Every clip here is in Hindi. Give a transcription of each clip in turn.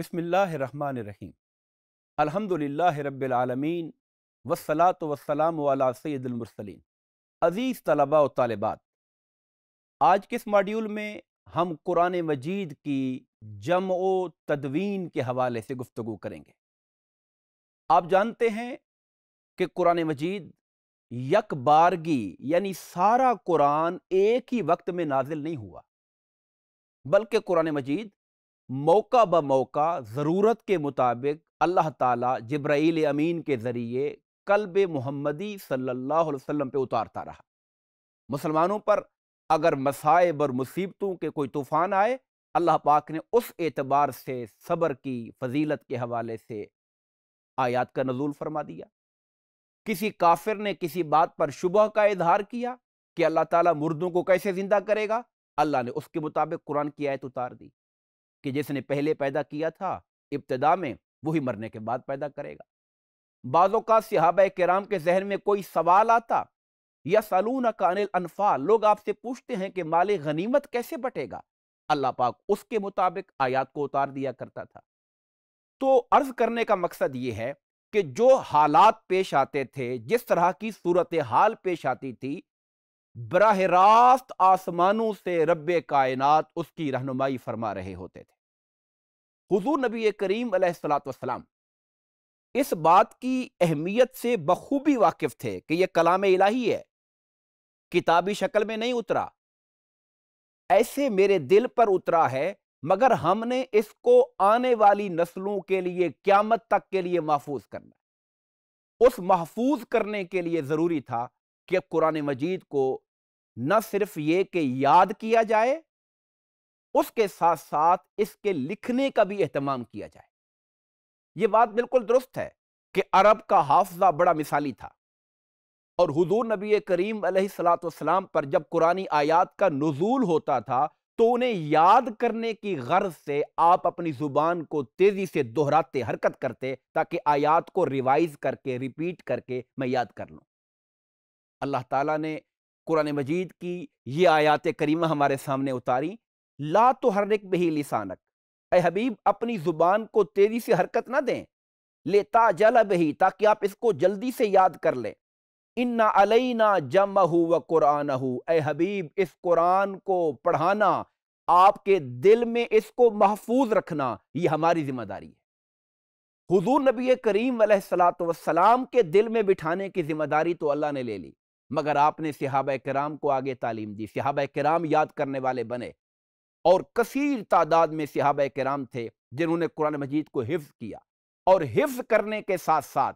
बसमीम् अलहमदिल्ला रबालमीन वसलात वसलाम वाला सैदुलमरसलिन अज़ीज़ तलबा व तालबात आज के इस मॉड्यूल में हम कुरान मजीद की जम व तदवीन के हवाले से गुफ्तु करेंगे आप जानते हैं कि कुरान मजीद यक बारगी यानी सारा कुरान एक ही वक्त में नाजिल नहीं हुआ बल्कि कुरान मजीद मौका ब मौका ज़रूरत के मुताबिक अल्लाह ताला जब्राइल अमीन के ज़रिए कल्ब मुहम्मदी सल्लल्लाहु अलैहि वसल्लम पे उतारता रहा मुसलमानों पर अगर मसाइब और मुसीबतों के कोई तूफ़ान आए अल्लाह पाक ने उस एतबार से सब्र की फजीलत के हवाले से आयात का नजूल फरमा दिया किसी काफिर ने किसी बात पर शुबह का इजहार किया कि अल्लाह ताला मुर्दों को कैसे ज़िंदा करेगा अल्लाह ने उसके मुताबिक कुरान की आयत उतार दी कि जिसने पहले पैदा किया था इब्तदा में वही मरने के बाद पैदा करेगा बाज़ों का सिहाब कराम के जहन में कोई सवाल आता या सलून अनिल अनफाल लोग आपसे पूछते हैं कि माले गनीमत कैसे बटेगा अल्लाह पाक उसके मुताबिक आयात को उतार दिया करता था तो अर्ज करने का मकसद ये है कि जो हालात पेश आते थे जिस तरह की सूरत हाल पेश आती थी बरह रास्त आसमानों से रब कायनात उसकी रहनुमाई फरमा रहे होते थे हुजूर नबी करीम सलाम इस बात की अहमियत से बखूबी वाकिफ थे कि यह कलाम इलाही है किताबी शक्ल में नहीं उतरा ऐसे मेरे दिल पर उतरा है मगर हमने इसको आने वाली नस्लों के लिए क्यामत तक के लिए महफूज करना उस महफूज करने के लिए ज़रूरी था कि अब कुरान मजीद को न सिर्फ ये कि याद किया जाए उसके साथ साथ इसके लिखने का भी अहतमाम किया जाए ये बात बिल्कुल दुरुस्त है कि अरब का हाफजा बड़ा मिसाली था और हुजूर नबी करीम सलाम पर जब कुरानी आयात का नजूल होता था तो उन्हें याद करने की गर्ज से आप अपनी जुबान को तेजी से दोहराते हरकत करते ताकि आयात को रिवाइज करके रिपीट करके मैं याद कर लूँ अल्लाह ताला ने कुरान मजीद की ये आयात करीमा हमारे सामने उतारी ला तो एक बही लिसानक ए हबीब अपनी ज़ुबान को तेज़ी से हरकत ना दें लेता जल बही ताकि आप इसको जल्दी से याद कर लें इन्ना अलैना जम व कुरान ए हबीब इस कुरान को पढ़ाना आपके दिल में इसको महफूज रखना ये हमारी जिम्मेदारी है हुजूर नबी करीम सलाम के दिल में बिठाने की जिम्मेदारी तो अल्लाह ने ले ली मगर आपने सिहाब कराम को आगे तालीम दी सिहाब कराम याद करने वाले बने और कसीर तादाद में सिहाब कराम थे जिन्होंने कुरान मजीद को हिफ्ज किया और हिफ्ज करने के साथ साथ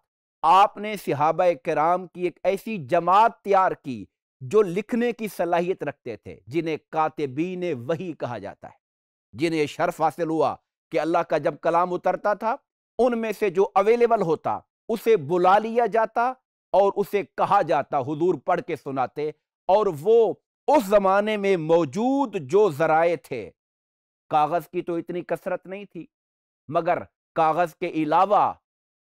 आपने सिहाब कराम की एक ऐसी जमात तैयार की जो लिखने की सलाहियत रखते थे जिन्हें कातबीन वही कहा जाता है जिन्हें शर्फ हासिल हुआ कि अल्लाह का जब कलाम उतरता था उनमें से जो अवेलेबल होता उसे बुला लिया जाता और उसे कहा जाता हुजूर पढ़ के सुनाते और वो उस ज़माने में मौजूद जो ज़राए थे कागज़ की तो इतनी कसरत नहीं थी मगर कागज़ के अलावा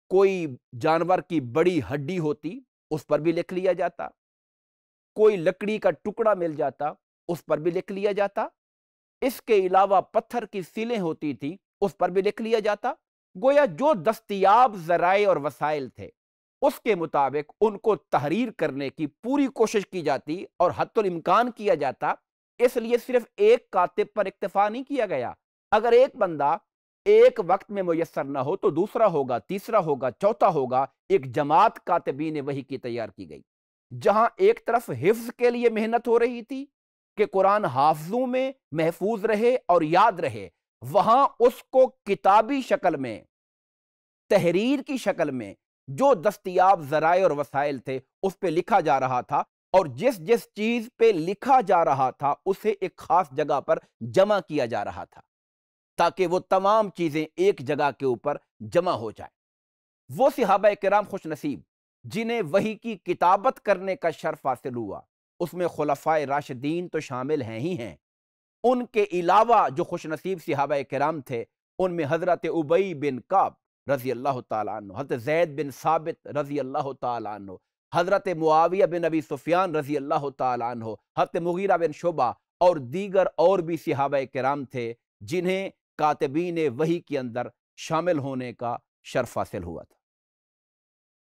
कोई जानवर की बड़ी हड्डी होती उस पर भी लिख लिया जाता कोई लकड़ी का टुकड़ा मिल जाता उस पर भी लिख लिया जाता इसके अलावा पत्थर की सीलें होती थी उस पर भी लिख लिया जाता गोया जो दस्तियाब जराए और वसाइल थे उसके मुताबिक उनको तहरीर करने की पूरी कोशिश की जाती और हतमकान किया जाता इसलिए सिर्फ एक कातिब पर इक्तफा नहीं किया गया अगर एक बंदा एक वक्त में मैसर ना हो तो दूसरा होगा तीसरा होगा चौथा होगा एक जमात कातबी ने वही की तैयार की गई जहां एक तरफ हिफ्ज के लिए मेहनत हो रही थी कि कुरान हाफजों में महफूज रहे और याद रहे वहां उसको किताबी शक्ल में तहरीर की शक्ल में जो दस्तियाब जराए और वसाइल थे उस पर लिखा जा रहा था और जिस जिस चीज पे लिखा जा रहा था उसे एक खास जगह पर जमा किया जा रहा था ताकि वो तमाम चीजें एक जगह के ऊपर जमा हो जाए वो सिहाबा कराम खुश नसीब जिन्हें वही की किताबत करने का शर्फ हासिल हुआ उसमें खुलफाए राशिदीन तो शामिल हैं ही हैं उनके अलावा जो खुश नसीब सिहाबा कराम थे उनमें हजरत उबई बिन काब रज़ी अल्लाह तु हज़रत जैद बिन साबित रज़ी अल्लाह तु हज़रत मुआविया बिन अबी सुफियान रज़ी अल्लाह तु हज़रत मुगीरा बिन शोबा और दीगर और भी सिहाब कराम थे जिन्हें कातबीन वही के अंदर शामिल होने का शर्फ हासिल हुआ था